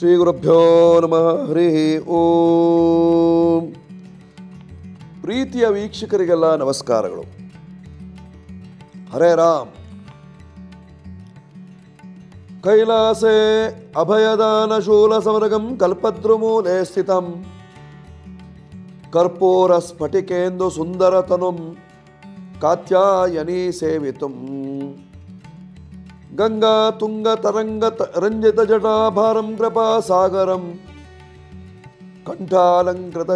ಶ್ರೀ ಗುರುಭ್ಯೋ ನಮಃ ಹರಿ ಓಂ ಪ್ರೀತಿಯ ವೀಕ್ಷಕರಿಗೆಲ್ಲ ನಮಸ್ಕಾರಗಳು ಹರೇ ರಾಮ್ ಕೈಲಾಸೇ ಅಭಯದಾನ ಶೂಲ ಸಮರಗಂ ಕಲ್ಪದ್ರುಮೂಲೆ ಸ್ಥಿತಂ ಕರ್ಪೂರ ಸ್ಫಟಿಕೇಂದು ಸುಂದರತನುಂ ಕಾತ್ಯಾಯನಿ ಸೇವಿತುಂ ಗಂಗಾ ತುಂಗ ತರಂಗ ರಂಜಿತ ಜಟಾಭಾರಂ ಕೃಪಾ ಸಾಗರಂ ಕಂಠಾಲಂಕೃತ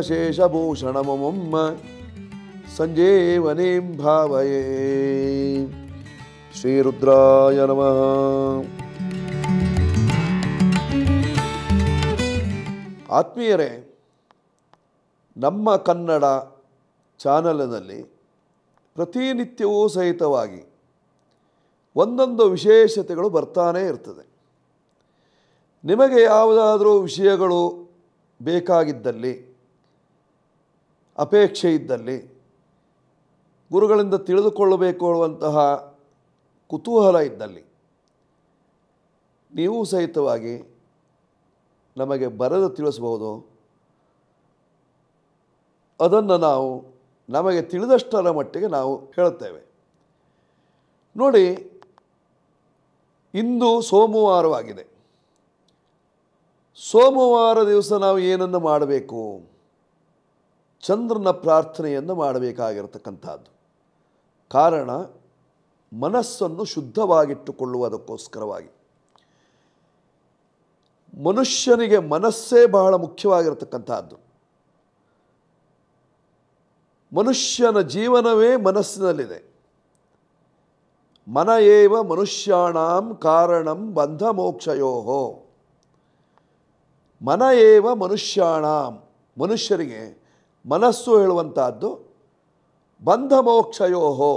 ಮೊಮ್ಮ ಸಂಜೀವನೀಂ ಭಾವಯೇ ಶ್ರೀರುದ್ರಾಯ ನಮಃ ಆತ್ಮೀಯರೇ ನಮ್ಮ ಕನ್ನಡ ಚಾನಲ್ನಲ್ಲಿ ಪ್ರತಿನಿತ್ಯವೂ ಸಹಿತವಾಗಿ ಒಂದೊಂದು ವಿಶೇಷತೆಗಳು ಬರ್ತಾನೇ ಇರ್ತದೆ ನಿಮಗೆ ಯಾವುದಾದರೂ ವಿಷಯಗಳು ಬೇಕಾಗಿದ್ದಲ್ಲಿ ಅಪೇಕ್ಷೆ ಇದ್ದಲ್ಲಿ ಗುರುಗಳಿಂದ ತಿಳಿದುಕೊಳ್ಳಬೇಕು ಅನ್ನುವಂತಹ ಕುತೂಹಲ ಇದ್ದಲ್ಲಿ ನೀವು ಸಹಿತವಾಗಿ ನಮಗೆ ಬರೆದು ತಿಳಿಸಬಹುದು ಅದನ್ನು ನಾವು ನಮಗೆ ತಿಳಿದಷ್ಟರ ಮಟ್ಟಿಗೆ ನಾವು ಹೇಳುತ್ತೇವೆ ನೋಡಿ ಇಂದು ಸೋಮವಾರವಾಗಿದೆ ಸೋಮವಾರ ದಿವಸ ನಾವು ಏನನ್ನು ಮಾಡಬೇಕು ಚಂದ್ರನ ಪ್ರಾರ್ಥನೆಯನ್ನು ಮಾಡಬೇಕಾಗಿರತಕ್ಕಂಥದ್ದು ಕಾರಣ ಮನಸ್ಸನ್ನು ಶುದ್ಧವಾಗಿಟ್ಟುಕೊಳ್ಳುವುದಕ್ಕೋಸ್ಕರವಾಗಿ ಮನುಷ್ಯನಿಗೆ ಮನಸ್ಸೇ ಬಹಳ ಮುಖ್ಯವಾಗಿರತಕ್ಕಂಥದ್ದು ಮನುಷ್ಯನ ಜೀವನವೇ ಮನಸ್ಸಿನಲ್ಲಿದೆ ಮನ ಏವ ಮನುಷ್ಯಾಣಾಂ ಕಾರಣಂ ಬಂಧ ಮೋಕ್ಷಯೋ ಮನ ಏವ ಮನುಷ್ಯಾಣಾಂ ಮನುಷ್ಯರಿಗೆ ಮನಸ್ಸು ಹೇಳುವಂತಹದ್ದು ಬಂಧ ಮೋಕ್ಷಯೋಹೋ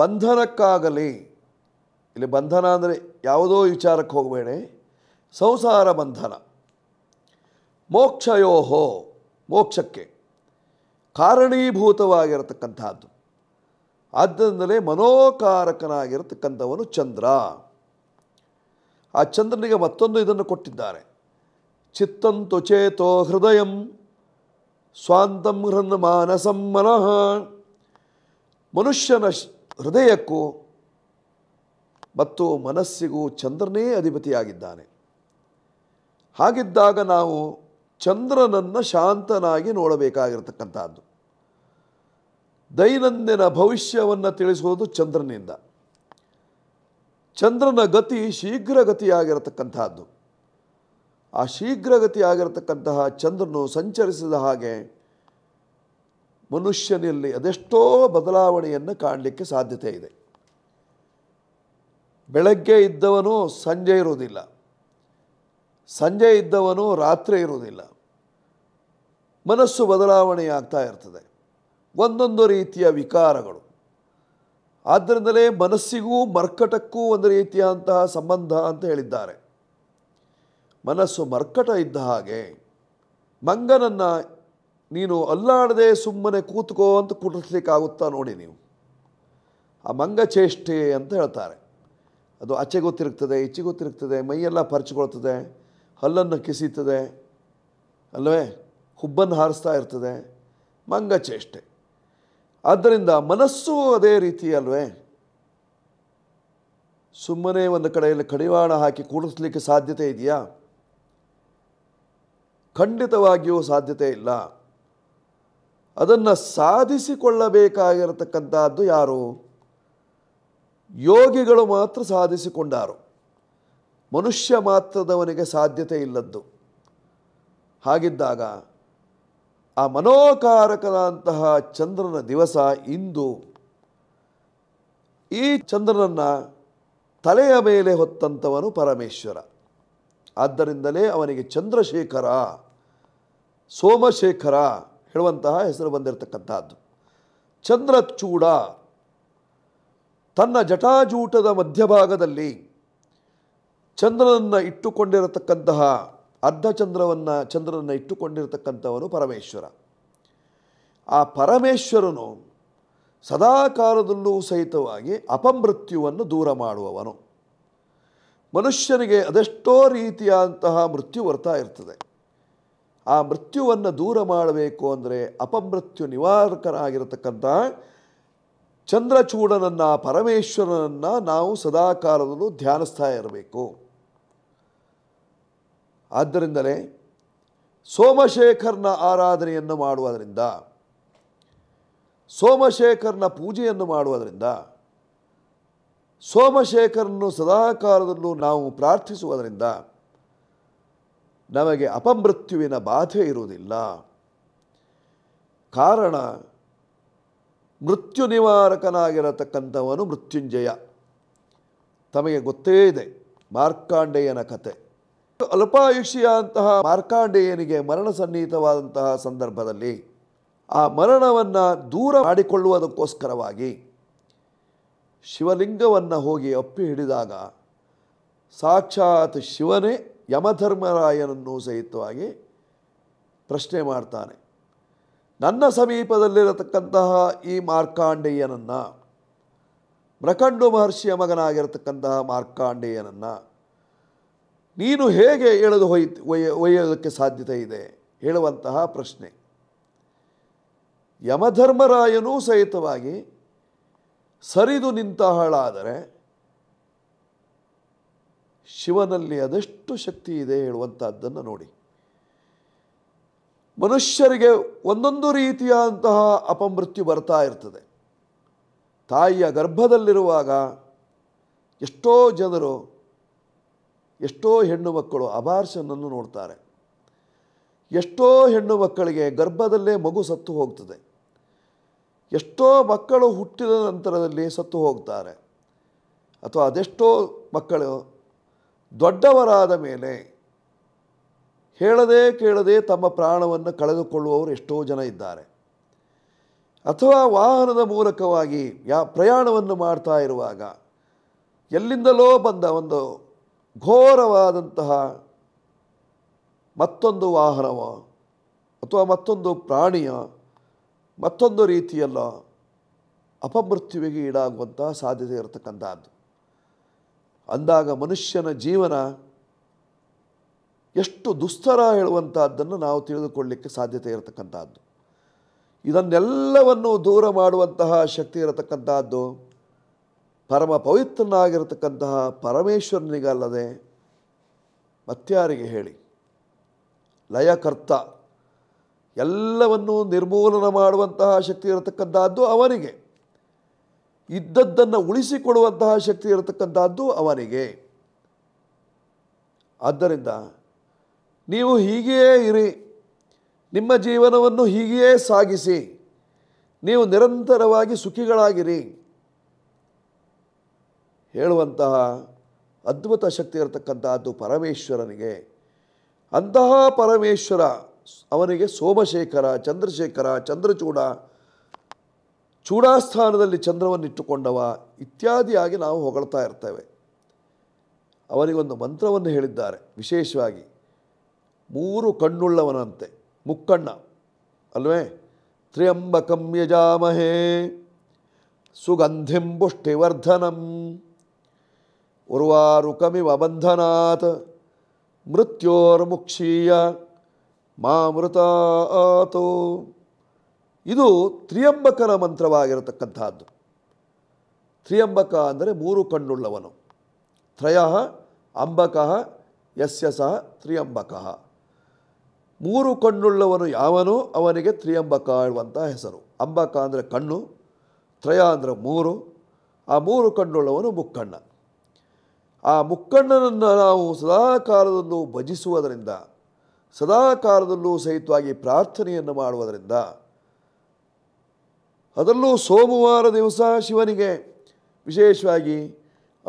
ಬಂಧನಕ್ಕಾಗಲಿ ಇಲ್ಲಿ ಬಂಧನ ಅಂದರೆ ಯಾವುದೋ ವಿಚಾರಕ್ಕೆ ಹೋಗಬೇಡಿ ಸಂಸಾರ ಬಂಧನ ಮೋಕ್ಷಯೋಹೋ ಮೋಕ್ಷಕ್ಕೆ ಕಾರಣೀಭೂತವಾಗಿರತಕ್ಕಂಥದ್ದು ಆದ್ದರಿಂದಲೇ ಮನೋಕಾರಕನಾಗಿರತಕ್ಕಂಥವನು ಚಂದ್ರ ಆ ಚಂದ್ರನಿಗೆ ಮತ್ತೊಂದು ಇದನ್ನು ಕೊಟ್ಟಿದ್ದಾರೆ ಚಿತ್ತಂತು ಚೇತೋ ಹೃದಯಂ ಸ್ವಾಂತಂ ಹೃನ್ ಮಾನಸಂ ಮನಃ ಮನುಷ್ಯನ ಹೃದಯಕ್ಕೂ ಮತ್ತು ಮನಸ್ಸಿಗೂ ಚಂದ್ರನೇ ಅಧಿಪತಿಯಾಗಿದ್ದಾನೆ ಹಾಗಿದ್ದಾಗ ನಾವು ಚಂದ್ರನನ್ನು ಶಾಂತನಾಗಿ ನೋಡಬೇಕಾಗಿರತಕ್ಕಂಥದ್ದು ದೈನಂದಿನ ಭವಿಷ್ಯವನ್ನು ತಿಳಿಸುವುದು ಚಂದ್ರನಿಂದ ಚಂದ್ರನ ಗತಿ ಶೀಘ್ರಗತಿಯಾಗಿರತಕ್ಕಂತಹದ್ದು ಆ ಶೀಘ್ರಗತಿಯಾಗಿರತಕ್ಕಂತಹ ಚಂದ್ರನು ಸಂಚರಿಸಿದ ಹಾಗೆ ಮನುಷ್ಯನಲ್ಲಿ ಅದೆಷ್ಟೋ ಬದಲಾವಣೆಯನ್ನು ಕಾಣಲಿಕ್ಕೆ ಸಾಧ್ಯತೆ ಇದೆ ಬೆಳಗ್ಗೆ ಇದ್ದವನು ಸಂಜೆ ಇರುವುದಿಲ್ಲ ಸಂಜೆ ಇದ್ದವನು ರಾತ್ರಿ ಇರುವುದಿಲ್ಲ ಮನಸ್ಸು ಬದಲಾವಣೆಯಾಗ್ತಾ ಇರ್ತದೆ ಒಂದೊಂದು ರೀತಿಯ ವಿಕಾರಗಳು ಆದ್ದರಿಂದಲೇ ಮನಸ್ಸಿಗೂ ಮರ್ಕಟಕ್ಕೂ ಒಂದು ರೀತಿಯಾದಂತಹ ಸಂಬಂಧ ಅಂತ ಹೇಳಿದ್ದಾರೆ ಮನಸ್ಸು ಮರ್ಕಟ ಇದ್ದ ಹಾಗೆ ಮಂಗನನ್ನು ನೀನು ಅಲ್ಲಾಡದೆ ಸುಮ್ಮನೆ ಕೂತ್ಕೋ ಅಂತ ಕುಟಿಸ್ಲಿಕ್ಕಾಗುತ್ತಾ ನೋಡಿ ನೀವು ಆ ಮಂಗ ಚೇಷ್ಟೆ ಅಂತ ಹೇಳ್ತಾರೆ ಅದು ಆಚೆ ಗೊತ್ತಿರುತ್ತದೆ ಇಚ್ಚೆ ಗೊತ್ತಿರುತ್ತದೆ ಮೈಯೆಲ್ಲ ಪರ್ಚ್ಕೊಳ್ತದೆ ಹಲ್ಲನ್ನು ಕಿಸೀತದೆ ಅಲ್ವೇ ಹುಬ್ಬನ್ನು ಹಾರಿಸ್ತಾ ಇರ್ತದೆ ಮಂಗ ಚೇಷ್ಟೆ ಆದ್ದರಿಂದ ಮನಸ್ಸು ಅದೇ ರೀತಿ ಅಲ್ವೇ ಸುಮ್ಮನೆ ಒಂದು ಕಡೆಯಲ್ಲಿ ಕಡಿವಾಣ ಹಾಕಿ ಕೂಡಿಸ್ಲಿಕ್ಕೆ ಸಾಧ್ಯತೆ ಇದೆಯಾ ಖಂಡಿತವಾಗಿಯೂ ಸಾಧ್ಯತೆ ಇಲ್ಲ ಅದನ್ನು ಸಾಧಿಸಿಕೊಳ್ಳಬೇಕಾಗಿರತಕ್ಕಂಥದ್ದು ಯಾರು ಯೋಗಿಗಳು ಮಾತ್ರ ಸಾಧಿಸಿಕೊಂಡಾರು ಮನುಷ್ಯ ಮಾತ್ರದವನಿಗೆ ಸಾಧ್ಯತೆ ಇಲ್ಲದ್ದು ಹಾಗಿದ್ದಾಗ ಆ ಮನೋಕಾರಕದಂತಹ ಚಂದ್ರನ ದಿವಸ ಇಂದು ಈ ಚಂದ್ರನನ್ನು ತಲೆಯ ಮೇಲೆ ಹೊತ್ತಂಥವನು ಪರಮೇಶ್ವರ ಆದ್ದರಿಂದಲೇ ಅವನಿಗೆ ಚಂದ್ರಶೇಖರ ಸೋಮಶೇಖರ ಹೇಳುವಂತಹ ಹೆಸರು ಬಂದಿರತಕ್ಕಂತಹದ್ದು ಚಂದ್ರಚೂಡ ತನ್ನ ಜಟಾಜೂಟದ ಮಧ್ಯಭಾಗದಲ್ಲಿ ಚಂದ್ರನನ್ನು ಇಟ್ಟುಕೊಂಡಿರತಕ್ಕಂತಹ ಅರ್ಧ ಚಂದ್ರವನ್ನು ಚಂದ್ರನನ್ನು ಇಟ್ಟುಕೊಂಡಿರತಕ್ಕಂಥವನು ಪರಮೇಶ್ವರ ಆ ಪರಮೇಶ್ವರನು ಸದಾ ಕಾಲದಲ್ಲೂ ಸಹಿತವಾಗಿ ಅಪಮೃತ್ಯುವನ್ನು ದೂರ ಮಾಡುವವನು ಮನುಷ್ಯನಿಗೆ ಅದೆಷ್ಟೋ ರೀತಿಯಾದಂತಹ ಮೃತ್ಯು ಬರ್ತಾ ಇರ್ತದೆ ಆ ಮೃತ್ಯುವನ್ನು ದೂರ ಮಾಡಬೇಕು ಅಂದರೆ ಅಪಮೃತ್ಯು ನಿವಾರಕನಾಗಿರತಕ್ಕಂತಹ ಚಂದ್ರಚೂಡನನ್ನು ಪರಮೇಶ್ವರನನ್ನು ನಾವು ಸದಾ ಕಾಲದಲ್ಲೂ ಧ್ಯಾನಿಸ್ತಾ ಇರಬೇಕು ಆದ್ದರಿಂದಲೇ ಸೋಮಶೇಖರ್ನ ಆರಾಧನೆಯನ್ನು ಮಾಡುವುದರಿಂದ ಸೋಮಶೇಖರ್ನ ಪೂಜೆಯನ್ನು ಮಾಡುವುದರಿಂದ ಸೋಮಶೇಖರನ್ನು ಸದಾಕಾಲದಲ್ಲೂ ನಾವು ಪ್ರಾರ್ಥಿಸುವುದರಿಂದ ನಮಗೆ ಅಪಮೃತ್ಯುವಿನ ಬಾಧೆ ಇರುವುದಿಲ್ಲ ಕಾರಣ ಮೃತ್ಯು ನಿವಾರಕನಾಗಿರತಕ್ಕಂಥವನು ಮೃತ್ಯುಂಜಯ ತಮಗೆ ಗೊತ್ತೇ ಇದೆ ಮಾರ್ಕಾಂಡೇಯನ ಕತೆ ಅಲ್ಪಾಯುಷಿಯಾದಂತಹ ಮಾರ್ಕಾಂಡೇಯನಿಗೆ ಮರಣ ಸನ್ನಿಹಿತವಾದಂತಹ ಸಂದರ್ಭದಲ್ಲಿ ಆ ಮರಣವನ್ನು ದೂರ ಮಾಡಿಕೊಳ್ಳುವುದಕ್ಕೋಸ್ಕರವಾಗಿ ಶಿವಲಿಂಗವನ್ನು ಹೋಗಿ ಅಪ್ಪಿ ಹಿಡಿದಾಗ ಸಾಕ್ಷಾತ್ ಶಿವನೇ ಯಮಧರ್ಮರಾಯನನ್ನು ಸಹಿತವಾಗಿ ಪ್ರಶ್ನೆ ಮಾಡ್ತಾನೆ ನನ್ನ ಸಮೀಪದಲ್ಲಿರತಕ್ಕಂತಹ ಈ ಮಾರ್ಕಾಂಡೇಯನನ್ನು ಮೃಕಂಡು ಮಹರ್ಷಿಯ ಮಗನಾಗಿರತಕ್ಕಂತಹ ಮಾರ್ಕಾಂಡೇಯನನ್ನು ನೀನು ಹೇಗೆ ಎಳೆದು ಹೊಯ್ ಒಯ್ಯ ಒಯ್ಯೋದಕ್ಕೆ ಸಾಧ್ಯತೆ ಇದೆ ಹೇಳುವಂತಹ ಪ್ರಶ್ನೆ ಯಮಧರ್ಮರಾಯನೂ ಸಹಿತವಾಗಿ ಸರಿದು ನಿಂತ ಹಾಳಾದರೆ ಶಿವನಲ್ಲಿ ಅದೆಷ್ಟು ಶಕ್ತಿ ಇದೆ ಹೇಳುವಂಥದ್ದನ್ನು ನೋಡಿ ಮನುಷ್ಯರಿಗೆ ಒಂದೊಂದು ರೀತಿಯಾದಂತಹ ಅಪಮೃತ್ಯು ಬರ್ತಾ ಇರ್ತದೆ ತಾಯಿಯ ಗರ್ಭದಲ್ಲಿರುವಾಗ ಎಷ್ಟೋ ಜನರು ಎಷ್ಟೋ ಹೆಣ್ಣು ಮಕ್ಕಳು ಅಬಾರ್ಷನನ್ನು ನೋಡ್ತಾರೆ ಎಷ್ಟೋ ಹೆಣ್ಣು ಮಕ್ಕಳಿಗೆ ಗರ್ಭದಲ್ಲೇ ಮಗು ಸತ್ತು ಹೋಗ್ತದೆ ಎಷ್ಟೋ ಮಕ್ಕಳು ಹುಟ್ಟಿದ ನಂತರದಲ್ಲಿ ಸತ್ತು ಹೋಗ್ತಾರೆ ಅಥವಾ ಅದೆಷ್ಟೋ ಮಕ್ಕಳು ದೊಡ್ಡವರಾದ ಮೇಲೆ ಹೇಳದೇ ಕೇಳದೆ ತಮ್ಮ ಪ್ರಾಣವನ್ನು ಕಳೆದುಕೊಳ್ಳುವವರು ಎಷ್ಟೋ ಜನ ಇದ್ದಾರೆ ಅಥವಾ ವಾಹನದ ಮೂಲಕವಾಗಿ ಯಾ ಪ್ರಯಾಣವನ್ನು ಮಾಡ್ತಾ ಇರುವಾಗ ಎಲ್ಲಿಂದಲೋ ಬಂದ ಒಂದು ಘೋರವಾದಂತಹ ಮತ್ತೊಂದು ವಾಹನವ ಅಥವಾ ಮತ್ತೊಂದು ಪ್ರಾಣಿಯ ಮತ್ತೊಂದು ರೀತಿಯಲ್ಲ ಅಪಮೃತ್ಯುವಿಗೆ ಈಡಾಗುವಂತಹ ಸಾಧ್ಯತೆ ಇರತಕ್ಕಂಥದ್ದು ಅಂದಾಗ ಮನುಷ್ಯನ ಜೀವನ ಎಷ್ಟು ದುಸ್ತರ ಹೇಳುವಂಥದ್ದನ್ನು ನಾವು ತಿಳಿದುಕೊಳ್ಳಲಿಕ್ಕೆ ಸಾಧ್ಯತೆ ಇರತಕ್ಕಂಥದ್ದು ಇದನ್ನೆಲ್ಲವನ್ನು ದೂರ ಮಾಡುವಂತಹ ಶಕ್ತಿ ಇರತಕ್ಕಂಥದ್ದು ಪರಮ ಪವಿತ್ರನಾಗಿರತಕ್ಕಂತಹ ಪರಮೇಶ್ವರನಿಗಲ್ಲದೆ ಮತ್ಯಾರಿಗೆ ಹೇಳಿ ಲಯಕರ್ತ ಎಲ್ಲವನ್ನೂ ನಿರ್ಮೂಲನ ಮಾಡುವಂತಹ ಶಕ್ತಿ ಇರತಕ್ಕಂಥದ್ದು ಅವನಿಗೆ ಇದ್ದದ್ದನ್ನು ಉಳಿಸಿಕೊಡುವಂತಹ ಶಕ್ತಿ ಇರತಕ್ಕಂಥದ್ದು ಅವನಿಗೆ ಆದ್ದರಿಂದ ನೀವು ಹೀಗೆಯೇ ಇರಿ ನಿಮ್ಮ ಜೀವನವನ್ನು ಹೀಗೆಯೇ ಸಾಗಿಸಿ ನೀವು ನಿರಂತರವಾಗಿ ಸುಖಿಗಳಾಗಿರಿ ಹೇಳುವಂತಹ ಅದ್ಭುತ ಶಕ್ತಿ ಇರತಕ್ಕಂತಹದ್ದು ಪರಮೇಶ್ವರನಿಗೆ ಅಂತಹ ಪರಮೇಶ್ವರ ಅವನಿಗೆ ಸೋಮಶೇಖರ ಚಂದ್ರಶೇಖರ ಚಂದ್ರಚೂಡ ಚೂಡಾಸ್ಥಾನದಲ್ಲಿ ಚಂದ್ರವನ್ನಿಟ್ಟುಕೊಂಡವ ಇತ್ಯಾದಿಯಾಗಿ ನಾವು ಹೊಗಳ್ತಾ ಇರ್ತೇವೆ ಅವನಿಗೊಂದು ಮಂತ್ರವನ್ನು ಹೇಳಿದ್ದಾರೆ ವಿಶೇಷವಾಗಿ ಮೂರು ಕಣ್ಣುಳ್ಳವನಂತೆ ಮುಕ್ಕಣ್ಣ ಅಲ್ವೇ ತ್ರಿಯಂಬಕಂ ಯಜಾಮಹೇ ಸುಗಂಧಿಂ ಪುಷ್ಟಿವರ್ಧನಂ ಉರ್ವಾರುಕಮಿವಬಂಧನಾತ್ ಮೃತ್ಯೋರ್ಮುಕ್ಷೀಯ ಮೃತ್ಯೋರ್ಮುಕ್ಷೀಯ ಮಾಮೃತಾತೋ ಇದು ತ್ರಿಯಂಬಕನ ಮಂತ್ರವಾಗಿರತಕ್ಕಂಥದ್ದು ತ್ರಿಯಂಬಕ ಅಂದರೆ ಮೂರು ಕಣ್ಣುಳ್ಳವನು ತ್ರಯ ಅಂಬಕಃ ಯಸ್ಯ ಸಹ ತ್ರಿಯಂಬಕಃ ಮೂರು ಕಣ್ಣುಳ್ಳವನು ಯಾವನು ಅವನಿಗೆ ತ್ರಿಯಂಬಕ ಹೇಳುವಂಥ ಹೆಸರು ಅಂಬಕ ಅಂದರೆ ಕಣ್ಣು ತ್ರಯ ಅಂದರೆ ಮೂರು ಆ ಮೂರು ಕಣ್ಣುಳ್ಳವನು ಮುಕ್ಕಣ್ಣ ಆ ಮುಕ್ಕಣ್ಣನನ್ನು ನಾವು ಸದಾ ಕಾಲದಲ್ಲೂ ಭಜಿಸುವುದರಿಂದ ಸದಾ ಕಾಲದಲ್ಲೂ ಸಹಿತವಾಗಿ ಪ್ರಾರ್ಥನೆಯನ್ನು ಮಾಡುವುದರಿಂದ ಅದರಲ್ಲೂ ಸೋಮವಾರ ದಿವಸ ಶಿವನಿಗೆ ವಿಶೇಷವಾಗಿ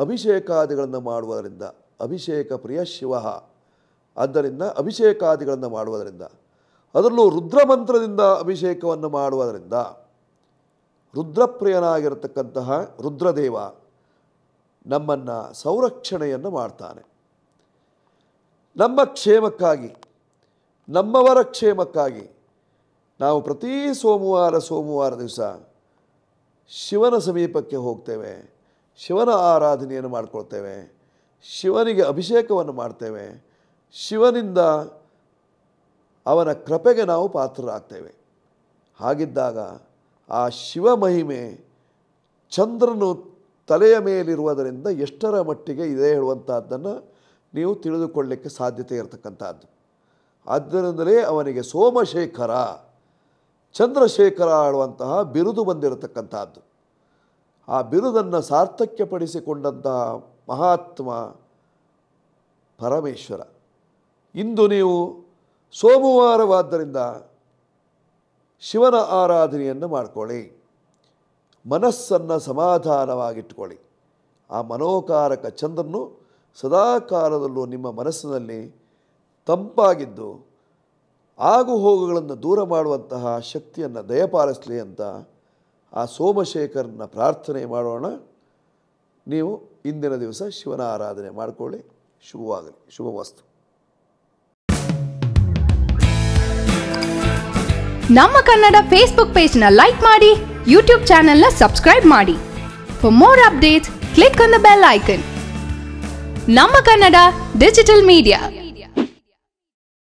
ಅಭಿಷೇಕಾದಿಗಳನ್ನು ಮಾಡುವುದರಿಂದ ಅಭಿಷೇಕ ಪ್ರಿಯ ಶಿವ ಆದ್ದರಿಂದ ಅಭಿಷೇಕಾದಿಗಳನ್ನು ಮಾಡುವುದರಿಂದ ಅದರಲ್ಲೂ ರುದ್ರಮಂತ್ರದಿಂದ ಅಭಿಷೇಕವನ್ನು ಮಾಡುವುದರಿಂದ ರುದ್ರಪ್ರಿಯನಾಗಿರತಕ್ಕಂತಹ ರುದ್ರದೇವ ನಮ್ಮನ್ನು ಸಂರಕ್ಷಣೆಯನ್ನು ಮಾಡ್ತಾನೆ ನಮ್ಮ ಕ್ಷೇಮಕ್ಕಾಗಿ ನಮ್ಮವರ ಕ್ಷೇಮಕ್ಕಾಗಿ ನಾವು ಪ್ರತಿ ಸೋಮವಾರ ಸೋಮವಾರ ದಿವಸ ಶಿವನ ಸಮೀಪಕ್ಕೆ ಹೋಗ್ತೇವೆ ಶಿವನ ಆರಾಧನೆಯನ್ನು ಮಾಡಿಕೊಳ್ತೇವೆ ಶಿವನಿಗೆ ಅಭಿಷೇಕವನ್ನು ಮಾಡ್ತೇವೆ ಶಿವನಿಂದ ಅವನ ಕೃಪೆಗೆ ನಾವು ಪಾತ್ರರಾಗ್ತೇವೆ ಹಾಗಿದ್ದಾಗ ಆ ಶಿವ ಮಹಿಮೆ ಚಂದ್ರನು ತಲೆಯ ಮೇಲಿರುವುದರಿಂದ ಎಷ್ಟರ ಮಟ್ಟಿಗೆ ಇದೇ ಹೇಳುವಂಥದ್ದನ್ನು ನೀವು ತಿಳಿದುಕೊಳ್ಳಲಿಕ್ಕೆ ಸಾಧ್ಯತೆ ಇರತಕ್ಕಂಥದ್ದು ಆದ್ದರಿಂದಲೇ ಅವನಿಗೆ ಸೋಮಶೇಖರ ಚಂದ್ರಶೇಖರ ಆಳುವಂತಹ ಬಿರುದು ಬಂದಿರತಕ್ಕಂಥದ್ದು ಆ ಬಿರುದನ್ನು ಸಾರ್ಥಕ್ಯಪಡಿಸಿಕೊಂಡಂತಹ ಮಹಾತ್ಮ ಪರಮೇಶ್ವರ ಇಂದು ನೀವು ಸೋಮವಾರವಾದ್ದರಿಂದ ಶಿವನ ಆರಾಧನೆಯನ್ನು ಮಾಡಿಕೊಳ್ಳಿ ಮನಸ್ಸನ್ನು ಸಮಾಧಾನವಾಗಿಟ್ಕೊಳ್ಳಿ ಆ ಮನೋಕಾರಕ ಚಂದ್ರನು ಸದಾ ಕಾಲದಲ್ಲೂ ನಿಮ್ಮ ಮನಸ್ಸಿನಲ್ಲಿ ತಂಪಾಗಿದ್ದು ಆಗು ಹೋಗುಗಳನ್ನು ದೂರ ಮಾಡುವಂತಹ ಶಕ್ತಿಯನ್ನು ದಯಪಾಲಿಸಲಿ ಅಂತ ಆ ಸೋಮಶೇಖರನ್ನ ಪ್ರಾರ್ಥನೆ ಮಾಡೋಣ ನೀವು ಇಂದಿನ ದಿವಸ ಶಿವನ ಆರಾಧನೆ ಮಾಡಿಕೊಳ್ಳಿ ಶುಭವಾಗಲಿ ಶುಭವಸ್ತು ನಮ್ಮ ಕನ್ನಡ ಫೇಸ್ಬುಕ್ ಪೇಜ್ನ ಲೈಕ್ ಮಾಡಿ ಯೂಟ್ಯೂಬ್ ಚಾನೆಲ್ನ ಸಬ್ಸ್ಕ್ರೈಬ್ ಮಾಡಿ for more updates click on the bell icon ನಮ್ಮ ಕನ್ನಡ ಡಿಜಿಟಲ್ ಮೀಡಿಯಾ